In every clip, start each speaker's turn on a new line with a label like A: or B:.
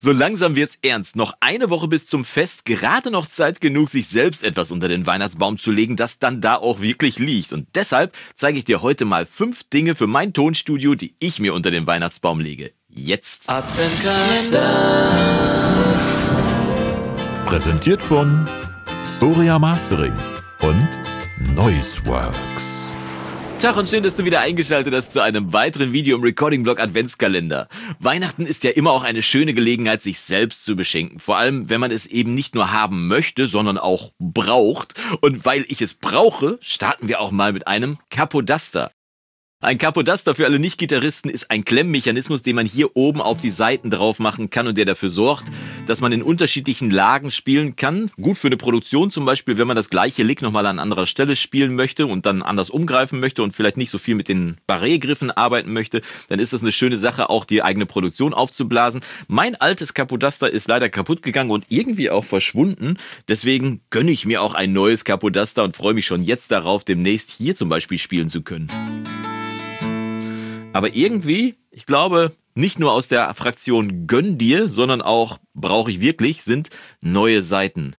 A: So langsam wird's ernst. Noch eine Woche bis zum Fest, gerade noch Zeit genug, sich selbst etwas unter den Weihnachtsbaum zu legen, das dann da auch wirklich liegt. Und deshalb zeige ich dir heute mal fünf Dinge für mein Tonstudio, die ich mir unter den Weihnachtsbaum lege. Jetzt. Adventkalender. Präsentiert von Storia Mastering und Noiseworks. Tag und schön, dass du wieder eingeschaltet hast zu einem weiteren Video im Recording Blog Adventskalender. Weihnachten ist ja immer auch eine schöne Gelegenheit, sich selbst zu beschenken. Vor allem, wenn man es eben nicht nur haben möchte, sondern auch braucht. Und weil ich es brauche, starten wir auch mal mit einem Kapodaster. Ein Capodaster für alle Nicht-Gitarristen ist ein Klemmmechanismus, den man hier oben auf die Seiten drauf machen kann und der dafür sorgt, dass man in unterschiedlichen Lagen spielen kann. Gut für eine Produktion zum Beispiel, wenn man das gleiche Lick nochmal an anderer Stelle spielen möchte und dann anders umgreifen möchte und vielleicht nicht so viel mit den Barré-Griffen arbeiten möchte, dann ist das eine schöne Sache, auch die eigene Produktion aufzublasen. Mein altes Capodaster ist leider kaputt gegangen und irgendwie auch verschwunden. Deswegen gönne ich mir auch ein neues Capodaster und freue mich schon jetzt darauf, demnächst hier zum Beispiel spielen zu können. Aber irgendwie, ich glaube, nicht nur aus der Fraktion Gönn dir, sondern auch Brauche ich wirklich, sind neue Seiten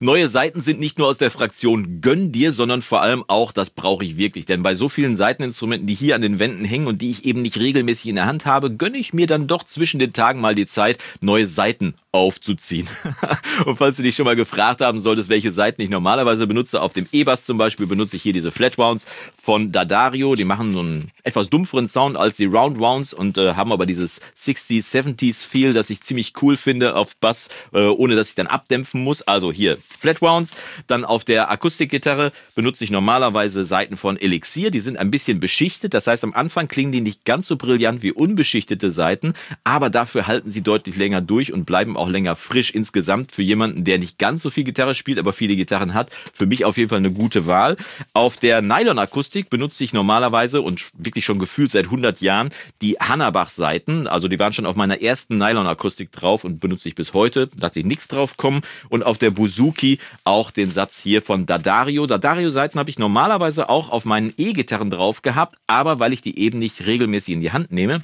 A: Neue Seiten sind nicht nur aus der Fraktion gönn dir, sondern vor allem auch, das brauche ich wirklich. Denn bei so vielen Seiteninstrumenten, die hier an den Wänden hängen und die ich eben nicht regelmäßig in der Hand habe, gönne ich mir dann doch zwischen den Tagen mal die Zeit, neue Seiten aufzuziehen. und falls du dich schon mal gefragt haben solltest, welche Seiten ich normalerweise benutze, auf dem E-Bass zum Beispiel benutze ich hier diese Flat Wounds von Dadario. Die machen so einen etwas dumpferen Sound als die Round Wounds und äh, haben aber dieses 60s, 70s Feel, das ich ziemlich cool finde auf Bass, äh, ohne dass ich dann abdämpfen muss. Also hier Flat Rounds. Dann auf der Akustikgitarre benutze ich normalerweise Saiten von Elixir. Die sind ein bisschen beschichtet. Das heißt, am Anfang klingen die nicht ganz so brillant wie unbeschichtete Saiten, aber dafür halten sie deutlich länger durch und bleiben auch länger frisch insgesamt für jemanden, der nicht ganz so viel Gitarre spielt, aber viele Gitarren hat. Für mich auf jeden Fall eine gute Wahl. Auf der Nylon-Akustik benutze ich normalerweise und wirklich schon gefühlt seit 100 Jahren die Hannabach-Saiten. Also die waren schon auf meiner ersten Nylon-Akustik drauf und benutze ich bis heute. Lasse ich nichts drauf kommen. Und auf der Buzuki Suzuki auch den Satz hier von Dadario. Dadario-Seiten habe ich normalerweise auch auf meinen E-Gitarren drauf gehabt, aber weil ich die eben nicht regelmäßig in die Hand nehme,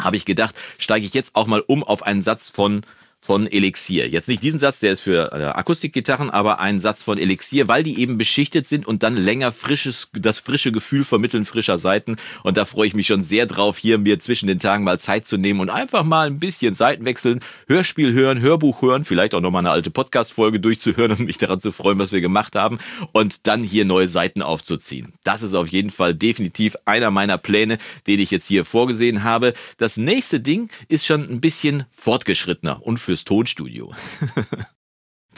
A: habe ich gedacht, steige ich jetzt auch mal um auf einen Satz von von Elixier. Jetzt nicht diesen Satz, der ist für äh, Akustikgitarren, aber ein Satz von Elixier, weil die eben beschichtet sind und dann länger frisches, das frische Gefühl vermitteln frischer Seiten. Und da freue ich mich schon sehr drauf, hier mir zwischen den Tagen mal Zeit zu nehmen und einfach mal ein bisschen Seiten wechseln, Hörspiel hören, Hörbuch hören, vielleicht auch nochmal eine alte Podcast-Folge durchzuhören und mich daran zu freuen, was wir gemacht haben und dann hier neue Seiten aufzuziehen. Das ist auf jeden Fall definitiv einer meiner Pläne, den ich jetzt hier vorgesehen habe. Das nächste Ding ist schon ein bisschen fortgeschrittener und für fürs Tonstudio.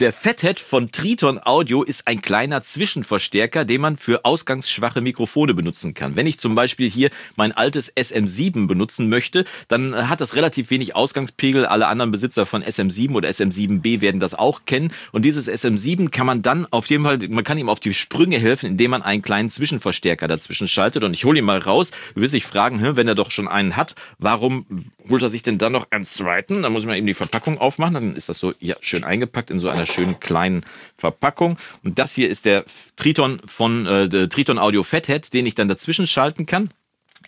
A: Der Fathead von Triton Audio ist ein kleiner Zwischenverstärker, den man für ausgangsschwache Mikrofone benutzen kann. Wenn ich zum Beispiel hier mein altes SM7 benutzen möchte, dann hat das relativ wenig Ausgangspegel. Alle anderen Besitzer von SM7 oder SM7B werden das auch kennen. Und dieses SM7 kann man dann auf jeden Fall, man kann ihm auf die Sprünge helfen, indem man einen kleinen Zwischenverstärker dazwischen schaltet. Und ich hole ihn mal raus. Du wirst dich fragen, wenn er doch schon einen hat, warum holt er sich denn dann noch einen zweiten? Dann muss man eben die Verpackung aufmachen. Dann ist das so ja, schön eingepackt in so einer einer schönen kleinen Verpackung. Und das hier ist der Triton von äh, Triton Audio Fathead, den ich dann dazwischen schalten kann.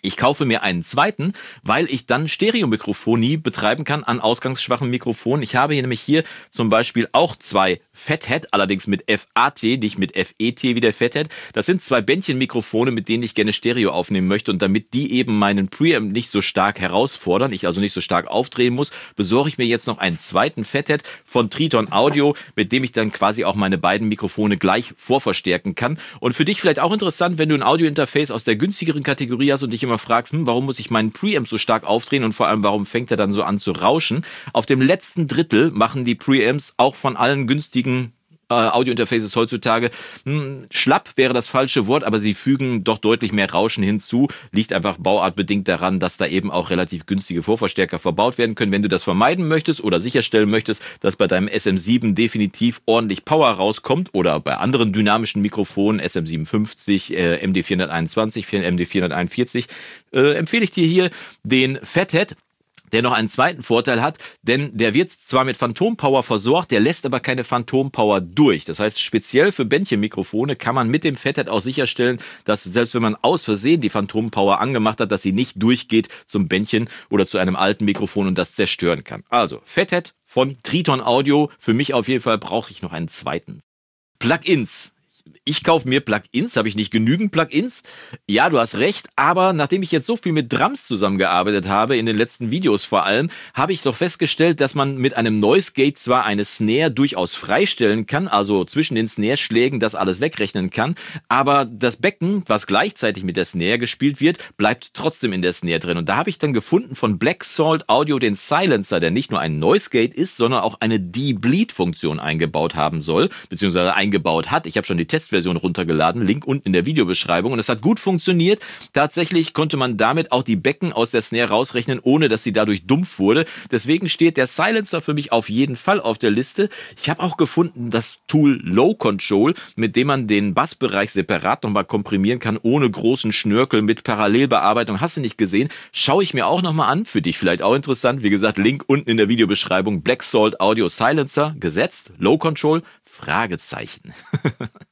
A: Ich kaufe mir einen zweiten, weil ich dann Stereomikrofonie betreiben kann an ausgangsschwachen Mikrofonen. Ich habe hier nämlich hier zum Beispiel auch zwei Fathead, allerdings mit FAT, nicht mit FET wie der Fathead. Das sind zwei Bändchenmikrofone, mit denen ich gerne Stereo aufnehmen möchte und damit die eben meinen Preamp nicht so stark herausfordern, ich also nicht so stark aufdrehen muss, besorge ich mir jetzt noch einen zweiten Fathead von Triton Audio, mit dem ich dann quasi auch meine beiden Mikrofone gleich vorverstärken kann. Und für dich vielleicht auch interessant, wenn du ein Audiointerface aus der günstigeren Kategorie hast und dich immer fragst, hm, warum muss ich meinen Preamp so stark aufdrehen und vor allem, warum fängt er dann so an zu rauschen? Auf dem letzten Drittel machen die Preamps auch von allen günstigen fügen äh, Audio-Interfaces heutzutage, mh, hm, schlapp wäre das falsche Wort, aber sie fügen doch deutlich mehr Rauschen hinzu. Liegt einfach bauartbedingt daran, dass da eben auch relativ günstige Vorverstärker verbaut werden können. Wenn du das vermeiden möchtest oder sicherstellen möchtest, dass bei deinem SM7 definitiv ordentlich Power rauskommt oder bei anderen dynamischen Mikrofonen, SM750, äh, MD421, MD441, äh, empfehle ich dir hier den Fathead der noch einen zweiten Vorteil hat, denn der wird zwar mit Phantompower versorgt, der lässt aber keine Phantompower durch. Das heißt, speziell für Bändchenmikrofone kann man mit dem Fathead auch sicherstellen, dass selbst wenn man aus Versehen die Phantompower angemacht hat, dass sie nicht durchgeht zum Bändchen oder zu einem alten Mikrofon und das zerstören kann. Also, Fathead von Triton Audio. Für mich auf jeden Fall brauche ich noch einen zweiten. Plugins ich kaufe mir Plugins, habe ich nicht genügend Plugins? Ja, du hast recht, aber nachdem ich jetzt so viel mit Drums zusammengearbeitet habe, in den letzten Videos vor allem, habe ich doch festgestellt, dass man mit einem Noise Gate zwar eine Snare durchaus freistellen kann, also zwischen den Snare-Schlägen das alles wegrechnen kann, aber das Becken, was gleichzeitig mit der Snare gespielt wird, bleibt trotzdem in der Snare drin. Und da habe ich dann gefunden von Black Salt Audio den Silencer, der nicht nur ein Noise Gate ist, sondern auch eine D-Bleed-Funktion eingebaut haben soll, beziehungsweise eingebaut hat. Ich habe schon die Test Testversion runtergeladen. Link unten in der Videobeschreibung. Und es hat gut funktioniert. Tatsächlich konnte man damit auch die Becken aus der Snare rausrechnen, ohne dass sie dadurch dumpf wurde. Deswegen steht der Silencer für mich auf jeden Fall auf der Liste. Ich habe auch gefunden das Tool Low Control, mit dem man den Bassbereich separat nochmal komprimieren kann, ohne großen Schnörkel mit Parallelbearbeitung. Hast du nicht gesehen? Schaue ich mir auch nochmal an. Für dich vielleicht auch interessant. Wie gesagt, Link unten in der Videobeschreibung. Black Salt Audio Silencer gesetzt. Low Control Fragezeichen.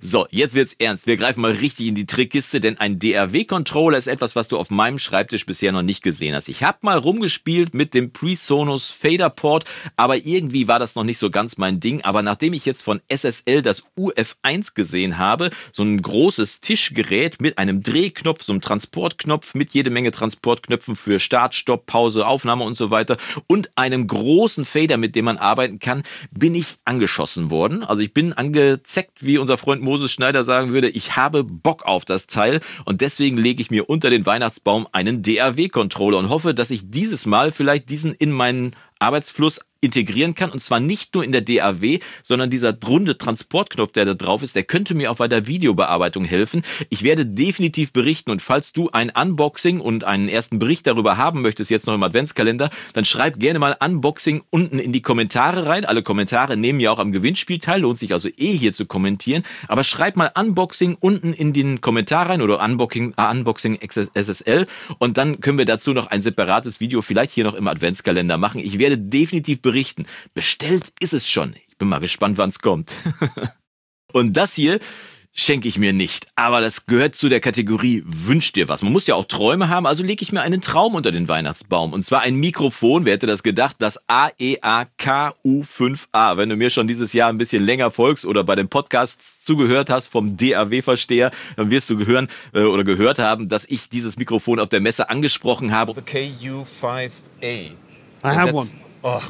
A: So, jetzt wird's ernst. Wir greifen mal richtig in die Trickkiste, denn ein DRW-Controller ist etwas, was du auf meinem Schreibtisch bisher noch nicht gesehen hast. Ich habe mal rumgespielt mit dem PreSonus Fader Port, aber irgendwie war das noch nicht so ganz mein Ding. Aber nachdem ich jetzt von SSL das UF1 gesehen habe, so ein großes Tischgerät mit einem Drehknopf, so einem Transportknopf, mit jede Menge Transportknöpfen für Start, Stopp, Pause, Aufnahme und so weiter und einem großen Fader, mit dem man arbeiten kann, bin ich angeschossen worden. Also ich bin angezeckt wie unser Freund Moses Schneider sagen würde, ich habe Bock auf das Teil und deswegen lege ich mir unter den Weihnachtsbaum einen DAW-Controller und hoffe, dass ich dieses Mal vielleicht diesen in meinen Arbeitsfluss integrieren kann. Und zwar nicht nur in der DAW, sondern dieser runde Transportknopf, der da drauf ist, der könnte mir auch bei der Videobearbeitung helfen. Ich werde definitiv berichten und falls du ein Unboxing und einen ersten Bericht darüber haben möchtest, jetzt noch im Adventskalender, dann schreib gerne mal Unboxing unten in die Kommentare rein. Alle Kommentare nehmen ja auch am Gewinnspiel teil, lohnt sich also eh hier zu kommentieren. Aber schreib mal Unboxing unten in den Kommentar rein oder Unboxing, äh, Unboxing SSL und dann können wir dazu noch ein separates Video vielleicht hier noch im Adventskalender machen. Ich werde definitiv berichten berichten. Bestellt ist es schon. Ich bin mal gespannt, wann es kommt. Und das hier schenke ich mir nicht. Aber das gehört zu der Kategorie Wünsch dir was. Man muss ja auch Träume haben, also lege ich mir einen Traum unter den Weihnachtsbaum. Und zwar ein Mikrofon, wer hätte das gedacht, das AEAKU5A. E Wenn du mir schon dieses Jahr ein bisschen länger folgst oder bei den Podcasts zugehört hast vom DAW-Versteher, dann wirst du gehören äh, oder gehört haben, dass ich dieses Mikrofon auf der Messe angesprochen habe. The KU5A. I have one. Oh.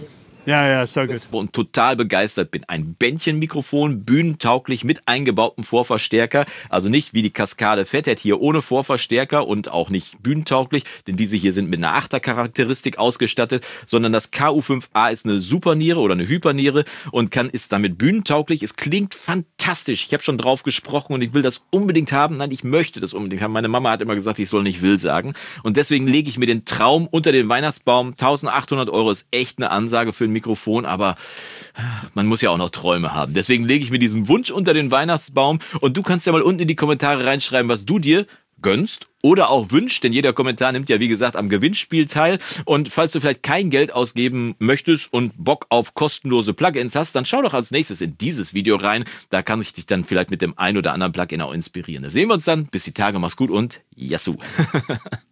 A: Ja, ja, ist gut. Und total begeistert bin. Ein Bändchenmikrofon, bühnentauglich mit eingebautem Vorverstärker. Also nicht wie die Kaskade Fetthead hier ohne Vorverstärker und auch nicht bühnentauglich, denn diese hier sind mit einer Achtercharakteristik ausgestattet, sondern das KU5A ist eine Superniere oder eine Hyperniere und kann, ist damit bühnentauglich. Es klingt fantastisch. Ich habe schon drauf gesprochen und ich will das unbedingt haben. Nein, ich möchte das unbedingt haben. Meine Mama hat immer gesagt, ich soll nicht will sagen. Und deswegen lege ich mir den Traum unter den Weihnachtsbaum. 1800 Euro ist echt eine Ansage für ein Mikrofon, aber ah, man muss ja auch noch Träume haben. Deswegen lege ich mir diesen Wunsch unter den Weihnachtsbaum und du kannst ja mal unten in die Kommentare reinschreiben, was du dir gönnst oder auch wünscht, denn jeder Kommentar nimmt ja wie gesagt am Gewinnspiel teil. Und falls du vielleicht kein Geld ausgeben möchtest und Bock auf kostenlose Plugins hast, dann schau doch als nächstes in dieses Video rein. Da kann ich dich dann vielleicht mit dem ein oder anderen Plugin auch inspirieren. Da sehen wir uns dann. Bis die Tage, mach's gut und Yassou!